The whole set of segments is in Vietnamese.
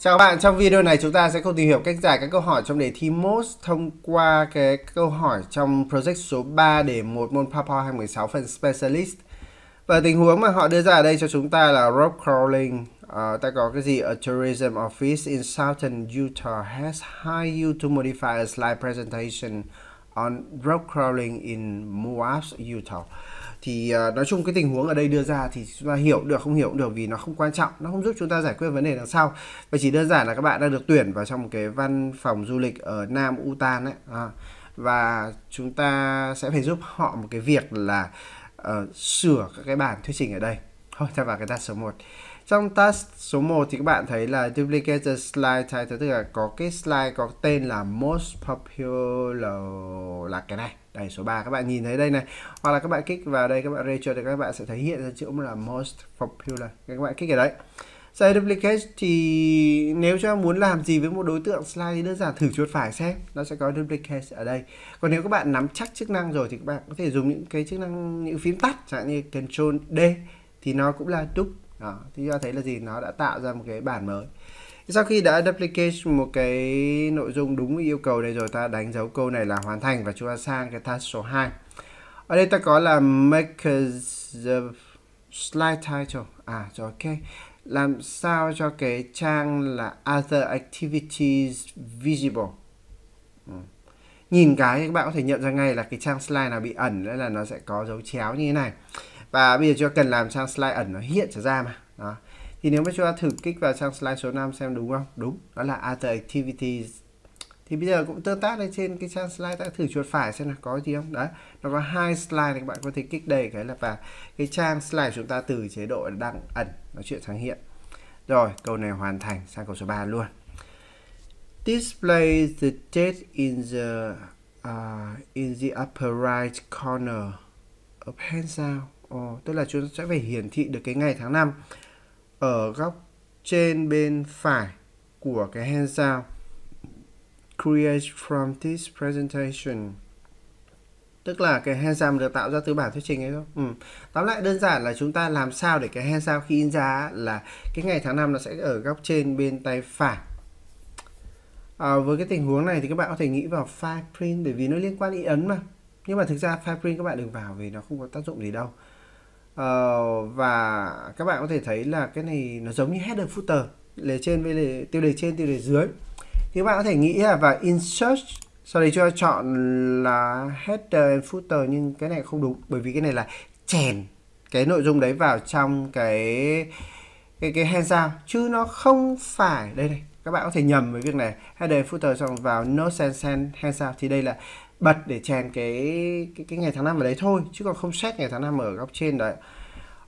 Chào các bạn, trong video này chúng ta sẽ cùng tìm hiểu cách giải các câu hỏi trong đề thi MOST thông qua cái câu hỏi trong project số 3 đề 1 môn PowerPoint 2016 phần Specialist. Và tình huống mà họ đưa ra ở đây cho chúng ta là rock crawling. À, ta có cái gì? A tourism office in southern Utah has hired you to modify a slide presentation on rock crawling in Moab, Utah thì uh, nói chung cái tình huống ở đây đưa ra thì chúng ta hiểu được không hiểu cũng được vì nó không quan trọng nó không giúp chúng ta giải quyết vấn đề đằng sau và chỉ đơn giản là các bạn đang được tuyển vào trong một cái văn phòng du lịch ở Nam Utan ấy à, và chúng ta sẽ phải giúp họ một cái việc là uh, sửa các cái bản thuyết trình ở đây thôi ta vào cái task số 1 trong task số 1 thì các bạn thấy là duplicate the slide title tức là có cái slide có tên là most popular là cái này đây số 3 các bạn nhìn thấy đây này hoặc là các bạn kích vào đây các bạn ratio thì các bạn sẽ thấy hiện ra chữ là most popular các bạn kích ở đấy Slide duplicate thì nếu cho muốn làm gì với một đối tượng slide thì đơn giản thử chuột phải xem nó sẽ có duplicate ở đây còn nếu các bạn nắm chắc chức năng rồi thì các bạn có thể dùng những cái chức năng những phím tắt chẳng như Ctrl D thì nó cũng là duplicate đó thì cho thấy là gì nó đã tạo ra một cái bản mới sau khi đã duplicate một cái nội dung đúng yêu cầu đây rồi ta đánh dấu câu này là hoàn thành và chúng ta sang cái task số 2 ở đây ta có là make the slide title à rồi ok làm sao cho cái trang là other activities visible ừ. nhìn cái các bạn có thể nhận ra ngay là cái trang slide nào bị ẩn là nó sẽ có dấu chéo như thế này và bây giờ chúng ta cần làm sang slide ẩn nó hiện trở ra mà đó thì nếu mà chúng ta thử kích vào trang slide số 5 xem đúng không đúng đó là other activities thì bây giờ cũng tương tác lên trên cái trang slide ta thử chuột phải xem là có gì không đấy nó có hai slide này các bạn có thể kích đầy cái là và cái trang slide chúng ta từ chế độ đăng ẩn nó chuyển sang hiện rồi câu này hoàn thành sang câu số 3 luôn display the date in the uh, in the upper right corner of handout Ồ, ờ, tức là chúng sẽ phải hiển thị được cái ngày tháng năm ở góc trên bên phải của cái handout create from this presentation tức là cái handout được tạo ra từ bản thuyết trình ấy thôi. Ừ. Tóm lại đơn giản là chúng ta làm sao để cái handout khi in ra là cái ngày tháng năm nó sẽ ở góc trên bên tay phải. À, với cái tình huống này thì các bạn có thể nghĩ vào file print bởi vì nó liên quan ý ấn mà. Nhưng mà thực ra file print các bạn đừng vào vì nó không có tác dụng gì đâu. Ờ, và các bạn có thể thấy là cái này nó giống như header footer lề trên với lề, tiêu đề trên tiêu đề dưới thì các bạn có thể nghĩ là và insert sau đấy cho chọn là header and footer nhưng cái này không đúng bởi vì cái này là chèn cái nội dung đấy vào trong cái cái cái handout chứ nó không phải đây này các bạn có thể nhầm với việc này header footer xong vào no sense handout thì đây là bật để chèn cái cái, cái ngày tháng năm ở đấy thôi chứ còn không xét ngày tháng năm ở góc trên đấy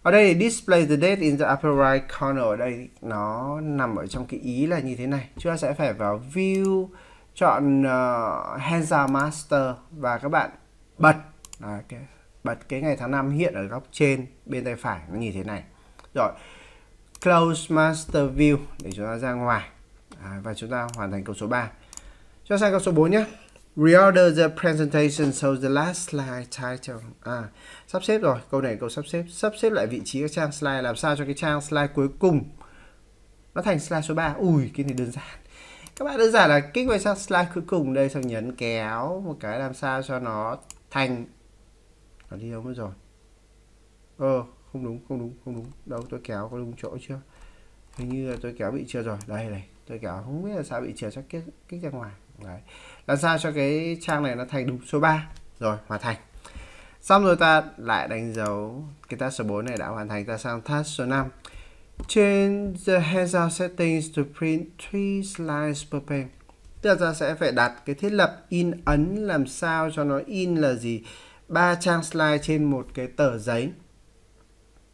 ở đây display the date in the upper right corner ở đây nó nằm ở trong cái ý là như thế này chúng ta sẽ phải vào view chọn uh, ờ, Hansa Master và các bạn bật à, cái, bật cái ngày tháng năm hiện ở góc trên bên tay phải nó như thế này rồi close master view để chúng ta ra ngoài à, và chúng ta hoàn thành câu số 3 cho sang câu số 4 nhé Reorder the presentation so the last slide title. À, sắp xếp rồi. Câu này câu sắp xếp. Sắp xếp lại vị trí các trang slide làm sao cho cái trang slide cuối cùng nó thành slide số 3. Ui, cái này đơn giản. Các bạn đơn giản là kích vào trang slide cuối cùng đây xong nhấn kéo một cái làm sao cho nó thành nó đi đâu mất rồi. Ờ, không đúng, không đúng, không đúng. Đâu tôi kéo có đúng chỗ chưa? Hình như là tôi kéo bị trượt rồi. Đây này, tôi kéo không biết là sao bị trượt chắc kích kích ra ngoài. Đấy. Làm sao cho cái trang này nó thành đúng số 3 rồi hoàn thành xong rồi ta lại đánh dấu cái task số 4 này đã hoàn thành ta sang task số 5 change the header settings to print 3 slides per page tức là ta sẽ phải đặt cái thiết lập in ấn làm sao cho nó in là gì ba trang slide trên một cái tờ giấy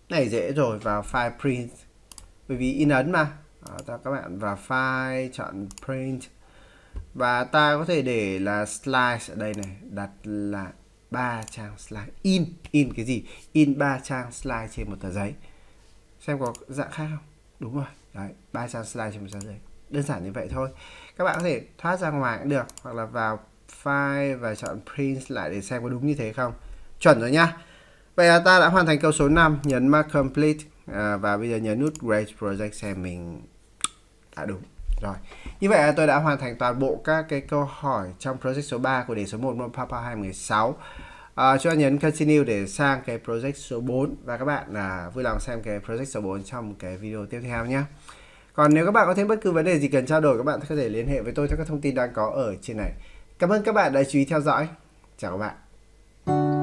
này dễ rồi vào file print bởi vì in ấn mà à, ta các bạn vào file chọn print và ta có thể để là slide ở đây này đặt là ba trang slide in in cái gì in ba trang slide trên một tờ giấy xem có dạng khác không đúng rồi đấy ba trang slide trên một tờ giấy đơn giản như vậy thôi các bạn có thể thoát ra ngoài cũng được hoặc là vào file và chọn print lại để xem có đúng như thế không chuẩn rồi nhá vậy là ta đã hoàn thành câu số 5 nhấn mark complete à, và bây giờ nhấn nút grade project xem mình đã đúng rồi, như vậy là tôi đã hoàn thành toàn bộ các cái câu hỏi trong project số 3 của đề số 1 môn Papa 2016. À, chúng nhấn continue để sang cái project số 4 và các bạn là vui lòng xem cái project số 4 trong cái video tiếp theo nhé. Còn nếu các bạn có thêm bất cứ vấn đề gì cần trao đổi các bạn có thể liên hệ với tôi theo các thông tin đang có ở trên này. Cảm ơn các bạn đã chú ý theo dõi. Chào các bạn.